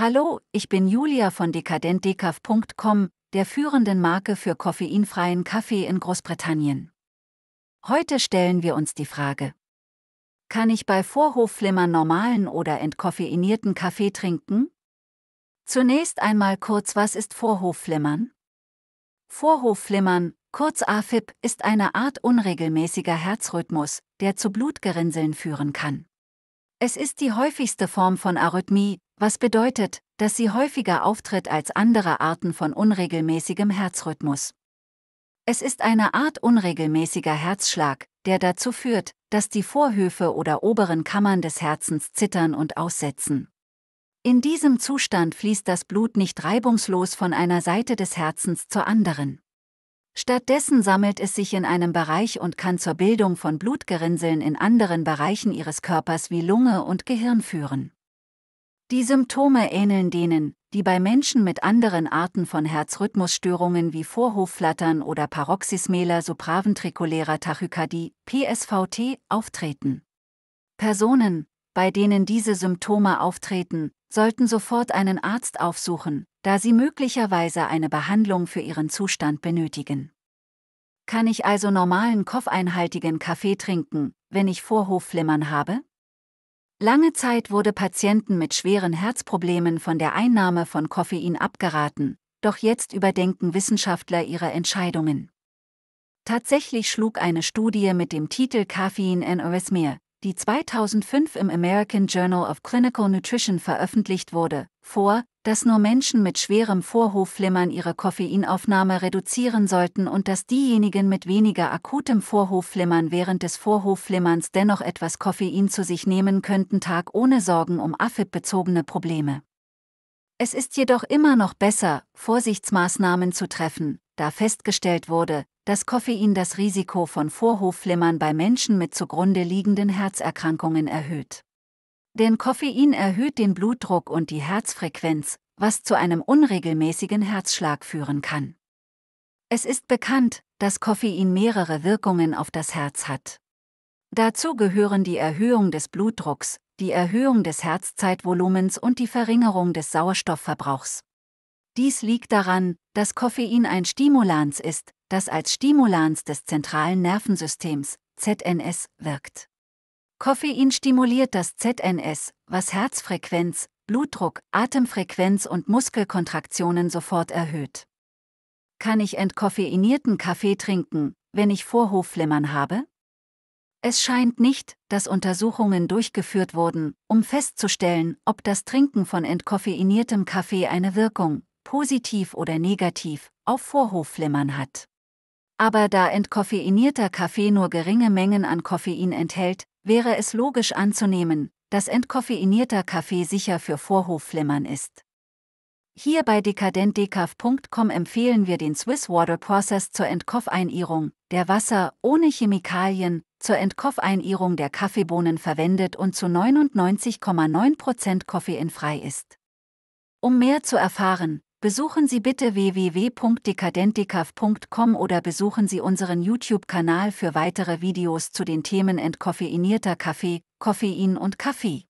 Hallo, ich bin Julia von dekadentdecaf.com, der führenden Marke für koffeinfreien Kaffee in Großbritannien. Heute stellen wir uns die Frage, kann ich bei Vorhofflimmern normalen oder entkoffeinierten Kaffee trinken? Zunächst einmal kurz, was ist Vorhofflimmern? Vorhofflimmern, kurz AFib, ist eine Art unregelmäßiger Herzrhythmus, der zu Blutgerinnseln führen kann. Es ist die häufigste Form von Arrhythmie, was bedeutet, dass sie häufiger auftritt als andere Arten von unregelmäßigem Herzrhythmus. Es ist eine Art unregelmäßiger Herzschlag, der dazu führt, dass die Vorhöfe oder oberen Kammern des Herzens zittern und aussetzen. In diesem Zustand fließt das Blut nicht reibungslos von einer Seite des Herzens zur anderen. Stattdessen sammelt es sich in einem Bereich und kann zur Bildung von Blutgerinnseln in anderen Bereichen ihres Körpers wie Lunge und Gehirn führen. Die Symptome ähneln denen, die bei Menschen mit anderen Arten von Herzrhythmusstörungen wie Vorhofflattern oder paroxysmäler supraventrikulärer Tachykardie, PSVT, auftreten. Personen, bei denen diese Symptome auftreten, sollten sofort einen Arzt aufsuchen, da sie möglicherweise eine Behandlung für ihren Zustand benötigen. Kann ich also normalen koffeinhaltigen Kaffee trinken, wenn ich Vorhofflimmern habe? Lange Zeit wurde Patienten mit schweren Herzproblemen von der Einnahme von Koffein abgeraten, doch jetzt überdenken Wissenschaftler ihre Entscheidungen. Tatsächlich schlug eine Studie mit dem Titel Caffeine and Arrhythmia, die 2005 im American Journal of Clinical Nutrition veröffentlicht wurde, vor, dass nur Menschen mit schwerem Vorhofflimmern ihre Koffeinaufnahme reduzieren sollten und dass diejenigen mit weniger akutem Vorhofflimmern während des Vorhofflimmerns dennoch etwas Koffein zu sich nehmen könnten, Tag ohne Sorgen um afip bezogene Probleme. Es ist jedoch immer noch besser, Vorsichtsmaßnahmen zu treffen, da festgestellt wurde, dass Koffein das Risiko von Vorhofflimmern bei Menschen mit zugrunde liegenden Herzerkrankungen erhöht. Denn Koffein erhöht den Blutdruck und die Herzfrequenz, was zu einem unregelmäßigen Herzschlag führen kann. Es ist bekannt, dass Koffein mehrere Wirkungen auf das Herz hat. Dazu gehören die Erhöhung des Blutdrucks, die Erhöhung des Herzzeitvolumens und die Verringerung des Sauerstoffverbrauchs. Dies liegt daran, dass Koffein ein Stimulans ist, das als Stimulans des zentralen Nervensystems ZNS wirkt. Koffein stimuliert das ZNS, was Herzfrequenz, Blutdruck, Atemfrequenz und Muskelkontraktionen sofort erhöht. Kann ich entkoffeinierten Kaffee trinken, wenn ich Vorhofflimmern habe? Es scheint nicht, dass Untersuchungen durchgeführt wurden, um festzustellen, ob das Trinken von entkoffeiniertem Kaffee eine Wirkung, positiv oder negativ, auf Vorhofflimmern hat. Aber da entkoffeinierter Kaffee nur geringe Mengen an Koffein enthält, wäre es logisch anzunehmen, dass entkoffeinierter Kaffee sicher für Vorhofflimmern ist. Hier bei dekadentdecaf.com empfehlen wir den Swiss Water Process zur Entkoffeinierung, der Wasser ohne Chemikalien zur Entkoffeinierung der Kaffeebohnen verwendet und zu 99,9% koffeinfrei ist. Um mehr zu erfahren, Besuchen Sie bitte www.dekadentdekaff.com oder besuchen Sie unseren YouTube-Kanal für weitere Videos zu den Themen entkoffeinierter Kaffee, Koffein und Kaffee.